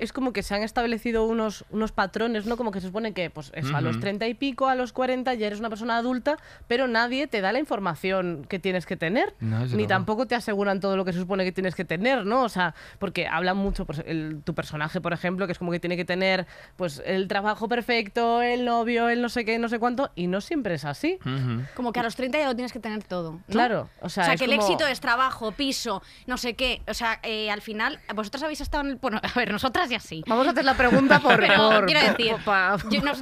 es como que se han establecido unos, unos patrones, ¿no? Como que se supone que pues a los treinta y pico, a los 40 ya eres una persona adulta, pero nadie te da la información que tienes que tener, ni tampoco te aseguran todo lo que se supone que tienes que tener, ¿no? O sea, porque hablan mucho, pues, el, tu personaje, por ejemplo, que es como que tiene que tener pues el trabajo perfecto, el novio, el no sé qué, no sé cuánto, y no siempre es así. Como que a los 30 ya lo tienes que tener todo. Claro, o sea, que el éxito es trabajo, piso, no sé qué, o sea, eh, al final, vosotras habéis estado en el... Bueno, a ver, nosotras ya Vamos a hacer la pregunta por... pero,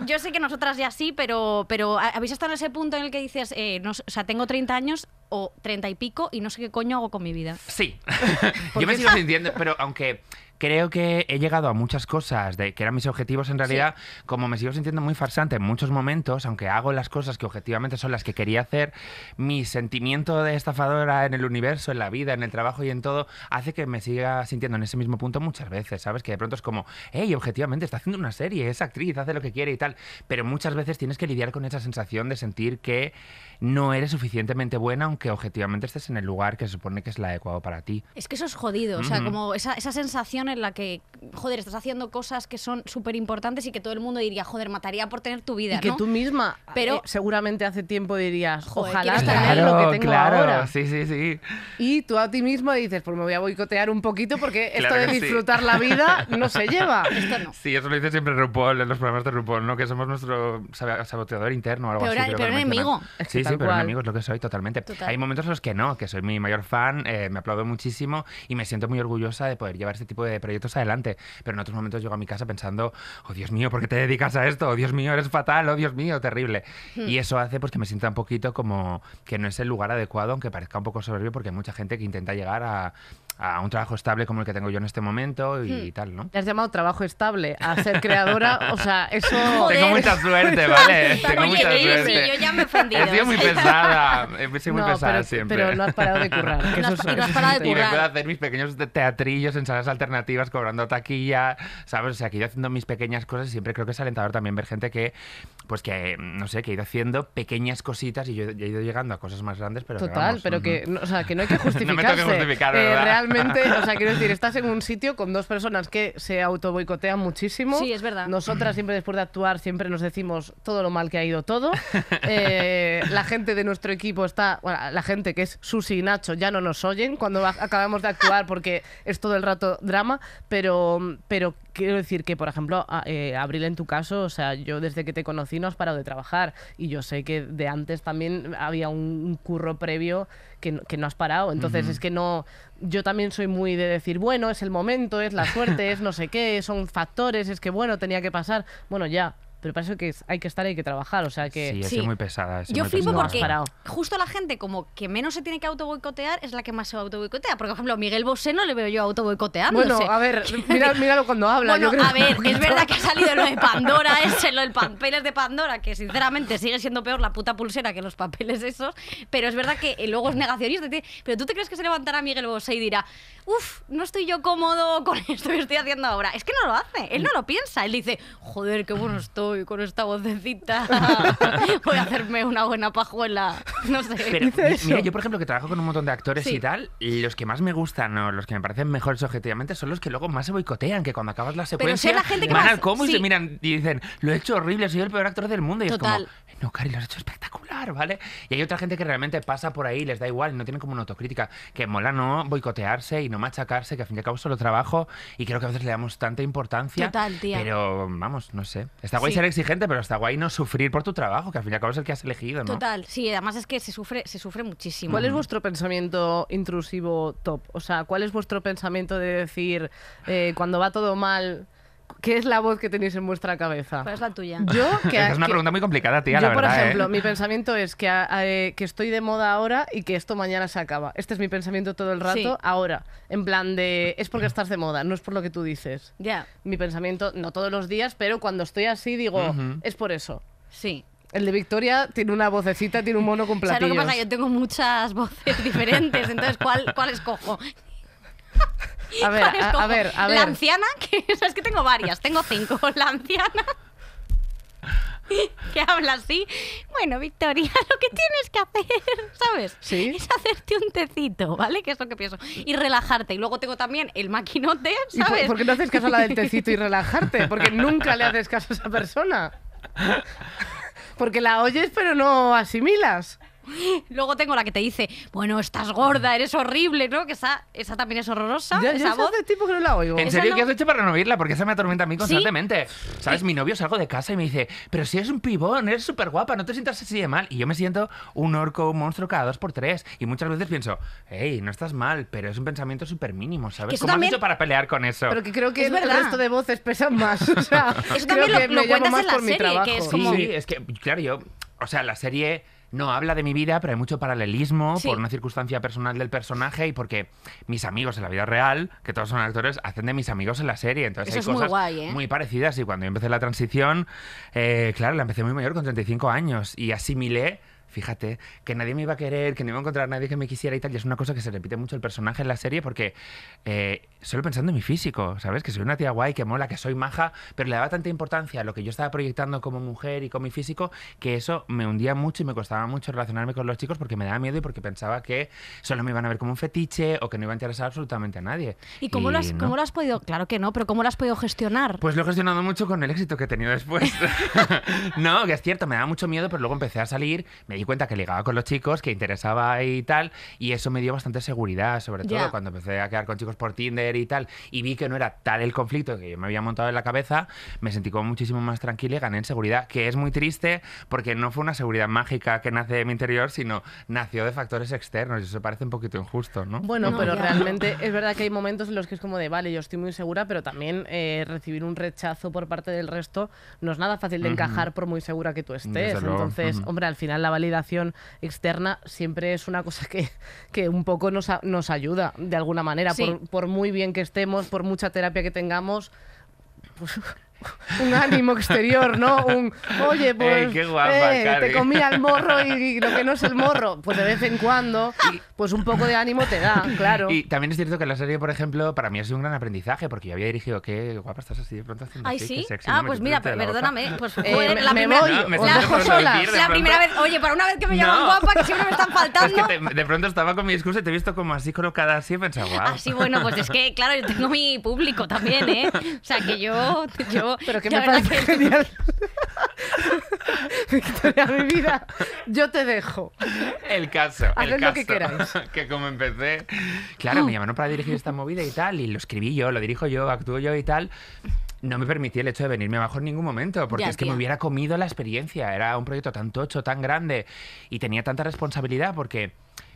yo, sé que nosotras ya sí, pero, pero habéis estado en ese punto en el que dices, eh, no, o sea, tengo 30 años, o treinta y pico y no sé qué coño hago con mi vida. Sí, yo me sigo sintiendo, pero aunque creo que he llegado a muchas cosas de que eran mis objetivos en realidad, como me sigo sintiendo muy farsante en muchos momentos, aunque hago las cosas que objetivamente son las que quería hacer, mi sentimiento de estafadora en el universo, en la vida, en el trabajo y en todo, hace que me siga sintiendo en ese mismo punto muchas veces, ¿sabes? Que de pronto es como, hey, objetivamente está haciendo una serie, es actriz, hace lo que quiere y tal, pero muchas veces tienes que lidiar con esa sensación de sentir que no eres suficientemente buena, que objetivamente estés en el lugar que se supone que es el adecuado para ti. Es que eso es jodido, o sea, como esa, sensación en la que, joder, estás haciendo cosas que son súper importantes y que todo el mundo diría, joder, mataría por tener tu vida. Y que tú misma, eh, pero seguramente hace tiempo dirías, ojalá tener lo que tengo claro. Sí, sí, sí. Y tú a ti mismo dices, pues me voy a boicotear un poquito porque esto de disfrutar la vida no se lleva. Sí, eso lo dice siempre RuPaul en los programas de RuPaul, ¿no? Que somos nuestro saboteador interno o algo así. pero enemigo. Sí, sí, pero enemigo es lo que soy totalmente. Hay momentos en los que no, que soy mi mayor fan, eh, me aplaudo muchísimo y me siento muy orgullosa de poder llevar este tipo de proyectos adelante. Pero en otros momentos llego a mi casa pensando, oh Dios mío, ¿por qué te dedicas a esto? Oh Dios mío, eres fatal, oh Dios mío, terrible. Hmm. Y eso hace pues que me sienta un poquito como que no es el lugar adecuado, aunque parezca un poco soberbio, porque hay mucha gente que intenta llegar a, a un trabajo estable como el que tengo yo en este momento y hmm. tal, ¿no? Te has llamado trabajo estable a ser creadora, o sea, eso... Tengo mucha suerte, ¿vale? tengo mucha suerte. yo ya me he ofendido. He sido muy pesada, he sido muy pesada siempre. Pero no has parado de currar. Que no, eso, has parado de currar. Y me puedo hacer mis pequeños teatrillos en salas alternativas cobrando taquilla, ¿sabes? O sea, que he ido haciendo mis pequeñas cosas y siempre creo que es alentador también ver gente que, pues que, no sé, que ha ido haciendo pequeñas cositas y yo he ido llegando a cosas más grandes, pero... Total, pero mm, que, mm. o sea, que no hay que justificarse. no me tengo que justificar, eh, o sea, quiero decir, estás en un sitio con dos personas que se auto boicotean muchísimo. Sí, es verdad. Nosotras siempre después de actuar siempre nos decimos todo lo mal que ha ido todo. Eh, la gente de nuestro equipo está, la gente que es Susi y Nacho ya no nos oyen cuando acabamos de actuar porque es todo el rato drama, pero, pero quiero decir que, por ejemplo, eh, Abril, en tu caso, o sea, yo desde que te conocí no has parado de trabajar y yo sé que de antes también había un, curro previo que, no, has parado. Entonces, es que no. Yo también soy muy de decir, bueno, es el momento, es la suerte, es no sé qué, son factores, es que bueno, tenía que pasar. Bueno, ya, pero para que hay que estar y hay que trabajar, o sea que... Sí, es muy pesada. Yo flipo porque justo la gente como que menos se tiene que auto boicotear es la que más se auto boicotea. por ejemplo, Miguel Bosé no le veo yo auto Bueno, a ver, mira, míralo cuando habla. Bueno, a ver, es verdad que ha salido lo de Pandora ese, lo del papeles de Pandora, que sinceramente sigue siendo peor la puta pulsera que los papeles esos, pero es verdad que eh, luego es negacionista. Pero ¿tú te crees que se levantará Miguel Bosé y dirá, uff, no estoy yo cómodo con esto que estoy haciendo ahora? Es que no lo hace, él no lo piensa, él dice, joder, qué bueno estoy con esta vocecita voy a hacerme una buena pajuela. No sé. mira, yo por ejemplo que trabajo con un montón de actores y tal, los que más me gustan o los que me parecen mejores objetivamente son los que luego más se boicotean, que cuando acabas la secuencia van al y se miran y dicen, lo he hecho horrible, soy el peor actor del mundo. Y es como, eh, no, Cari, lo has hecho espectacular. ¿vale? Y hay otra gente que realmente pasa por ahí, les da igual, no tienen como una autocrítica, que mola no boicotearse y no machacarse, que al fin y al cabo solo trabajo y creo que a veces le damos tanta importancia. Total, tía. Pero vamos, no sé. Está guay ser exigente, pero está guay no sufrir por tu trabajo, que al fin y al cabo es el que has elegido, ¿no? Total, sí, además es que se sufre, se sufre muchísimo. ¿Cuál es vuestro pensamiento intrusivo top? O sea, ¿cuál es vuestro pensamiento de decir eh, cuando va todo mal? ¿Qué es la voz que tenéis en vuestra cabeza? ¿Cuál es la tuya? Yo, es una pregunta muy complicada, tía. Yo, la verdad, por ¿eh? ejemplo, mi pensamiento es que, eh, que estoy de moda ahora y que esto mañana se acaba. Este es mi pensamiento todo el rato, ahora. En plan de, es porque estás de moda, no es por lo que tú dices. Ya. Mi pensamiento, no todos los días, pero cuando estoy así digo, es por eso. Sí. El de Victoria tiene una vocecita, tiene un mono con platillos. ¿Sabes lo que pasa? Yo tengo muchas voces diferentes, entonces, ¿cuál, cuál escojo? A ver, a, ver, La anciana, que es que tengo varias, tengo cinco. La anciana que habla así. Bueno, Victoria, lo que tienes que hacer, ¿sabes? ¿Sí? Es hacerte un tecito, ¿vale? Que es lo que pienso. Y relajarte. Y luego tengo también el maquinote, ¿sabes? por, qué no haces caso a la del tecito y relajarte? Porque nunca le haces caso a esa persona. Porque la oyes pero no asimilas. Luego tengo la que te dice, bueno, estás gorda, eres horrible, ¿no? Que esa, esa también es horrorosa. esa voz. de tipo que no la oigo. ¿En serio qué has hecho para no oírla? Porque esa me atormenta a mí constantemente. ¿Sabes? Mi novio salgo de casa y me dice, pero si eres un pibón, eres súper guapa, no te sientas así de mal. Y yo me siento un orco, un monstruo cada dos por tres. Y muchas veces pienso, hey, no estás mal, pero es un pensamiento súper mínimo, ¿sabes? ¿Cómo has hecho para pelear con eso? Pero que creo que el resto de voces pesan más. O sea, que lo, me cuentas en la serie, que es como... es que, claro, yo... O sea, la serie no, habla de mi vida, pero hay mucho paralelismo por una circunstancia personal del personaje y porque mis amigos en la vida real, que todos son actores, hacen de mis amigos en la serie. Entonces Eso es muy, guay, ¿eh? muy, parecidas. Y cuando yo empecé la transición, eh, claro, la empecé muy mayor, con 35 años, y asimilé fíjate, que nadie me iba a querer, que no iba a encontrar a nadie que me quisiera y tal. Y es una cosa que se repite mucho el personaje en la serie porque eh, solo pensando en mi físico, ¿sabes? Que soy una tía guay, que mola, que soy maja, pero le daba tanta importancia a lo que yo estaba proyectando como mujer y con mi físico que eso me hundía mucho y me costaba mucho relacionarme con los chicos porque me daba miedo y porque pensaba que solo me iban a ver como un fetiche o que no iba a interesar absolutamente a nadie. ¿Y cómo, lo, has, cómo lo has podido? Claro que no, pero ¿cómo lo has podido gestionar? Pues lo he gestionado mucho con el éxito que he tenido después. no, que es cierto, me daba mucho miedo, pero luego empecé a salir, me di cuenta que ligaba con los chicos, que interesaba y tal, y eso me dio bastante seguridad, sobre todo cuando empecé a quedar con chicos por Tinder y tal, y vi que no era tal el conflicto que yo me había montado en la cabeza, me sentí como muchísimo más tranquila y gané en seguridad, que es muy triste porque no fue una seguridad mágica que nace de mi interior, sino nació de factores externos, y eso parece un poquito injusto, ¿no? Bueno, pero realmente es verdad que hay momentos en los que es como de, vale, yo estoy muy segura, pero también eh, recibir un rechazo por parte del resto no es nada fácil de encajar por muy segura que tú estés. Entonces, hombre, al final la validez externa siempre es una cosa que, un poco nos, nos ayuda de alguna manera, por, muy bien que estemos, por mucha terapia que tengamos. Pues, un ánimo exterior, ¿no? Un, oye, pues eh, te comía el morro y, lo que no es el morro. Pues de vez en cuando, pues un poco de ánimo te da, claro. Y también es cierto que la serie, por ejemplo, para mí ha sido un gran aprendizaje, porque yo había dirigido, qué guapa estás así de pronto haciendo Ay, sí. ah, pues mira, pues perdóname. Pues, me, eh, la me primera, voy, me la, sola. la primera vez, oye, para una vez que me llaman guapa, que siempre me están faltando. de pronto estaba con mi discurso y te he visto como así colocada así y pensaba, wow. Así, ah, bueno, pues es que, claro, yo tengo mi público también, ¿eh? O sea, que yo pero que me parece que... genial. Victoria, mi vida, yo te dejo. El caso. el caso, que queráis. Que como empecé. Claro, me llamaron para dirigir esta movida y tal, y lo escribí yo, lo dirijo yo, actúo yo y tal no me permití el hecho de venirme abajo en ningún momento, porque es que me hubiera comido la experiencia. Era un proyecto tan tocho, tan grande y tenía tanta responsabilidad porque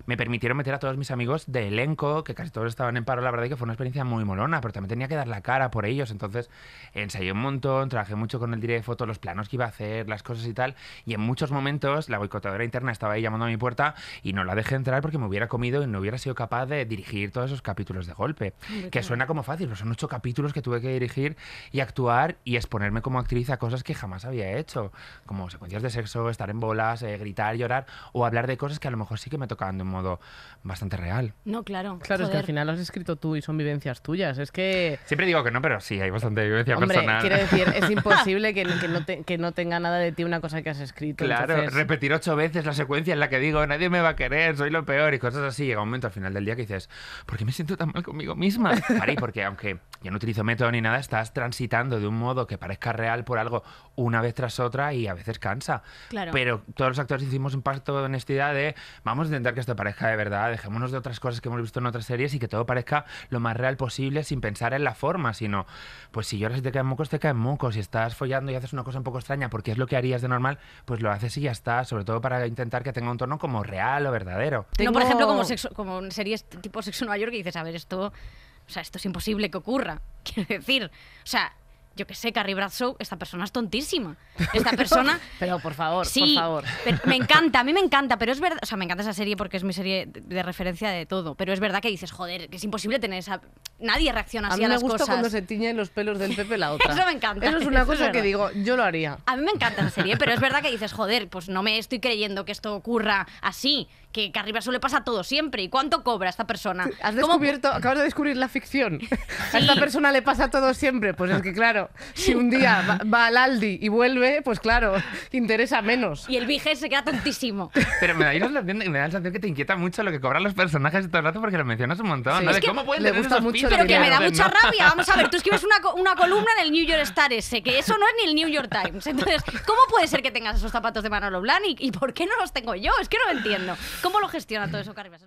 me permitieron meter a todos mis amigos de elenco, que casi todos estaban en paro, la verdad, y que fue una experiencia muy molona, pero también tenía que dar la cara por ellos. Entonces, ensayé un montón, trabajé mucho con el director de fotos, los planos que iba a hacer, las cosas y tal. Y en muchos momentos, la boicotadora interna estaba ahí llamando a mi puerta y no la dejé entrar porque me hubiera comido y no hubiera sido capaz de dirigir todos esos capítulos de golpe. que suena como fácil, pero son ocho capítulos que tuve que dirigir y actuar y exponerme como actriz a cosas que jamás había hecho, como secuencias de sexo, estar en bolas, eh, gritar, llorar o hablar de cosas que a lo mejor sí que me tocaban de un modo bastante real. No, claro. Claro, es que al final lo has escrito tú y son vivencias tuyas. Es que. Siempre digo que no, pero sí, hay bastante vivencia Hombre, Quiero decir, es imposible que, no tenga nada de ti una cosa que has escrito. Claro, repetir ocho veces la secuencia en la que digo, nadie me va a querer, soy lo peor y cosas así. Llega un momento al final del día que dices, ¿por qué me siento tan mal conmigo misma? Y porque aunque yo no utilizo método ni nada, estás transitando de un modo que parezca real por algo una vez tras otra y a veces cansa. Claro. Pero todos los actores hicimos un pacto de honestidad de vamos a intentar que esto parezca de verdad, dejémonos de otras cosas que hemos visto en otras series y que todo parezca lo más real posible sin pensar en la forma, sino, pues si lloras y te caen mocos, te caen mocos, si estás follando y haces una cosa un poco extraña porque es lo que harías de normal, pues lo haces y ya está, sobre todo para intentar que tenga un tono como real o verdadero. No, por ejemplo, como, sexo, como series tipo Sexo Nueva York que dices, a ver, esto, o sea, esto es imposible que ocurra, quiero decir, o sea yo qué sé, Carrie Bradshaw, esta persona es tontísima. Esta persona... pero por favor, sí, por favor. me encanta, a mí me encanta, pero es verdad, o sea, me encanta esa serie porque es mi serie de, referencia de todo, pero es verdad que dices, joder, que es imposible tener esa... Nadie reacciona así a, mí a me gusta cuando se tiñen los pelos del Pepe la otra. eso me encanta. Eso es una cosa que digo, yo lo haría. A mí me encanta la serie, pero es verdad que dices, joder, pues no me estoy creyendo que esto ocurra así que, que arriba suele pasa todo siempre. ¿Y cuánto cobra esta persona? Has descubierto, acabas de descubrir la ficción. A esta persona le pasa todo siempre. Pues es que claro, si un día va, al Aldi y vuelve, pues claro, interesa menos. Y el Vige se queda tontísimo. Pero me da, la sensación que te inquieta mucho lo que cobran los personajes todo el rato porque lo mencionas un montón. ¿no? ¿Cómo pueden le gusta mucho Pero que me da mucha rabia. Vamos a ver, tú escribes una, una columna en el New York Star ese, eh, que eso no es ni el New York Times. Entonces, ¿cómo puede ser que tengas esos zapatos de Manolo Blahnik? ¿Y por qué no los tengo yo? Es que no lo entiendo. ¿Cómo lo gestiona todo eso, Caribes?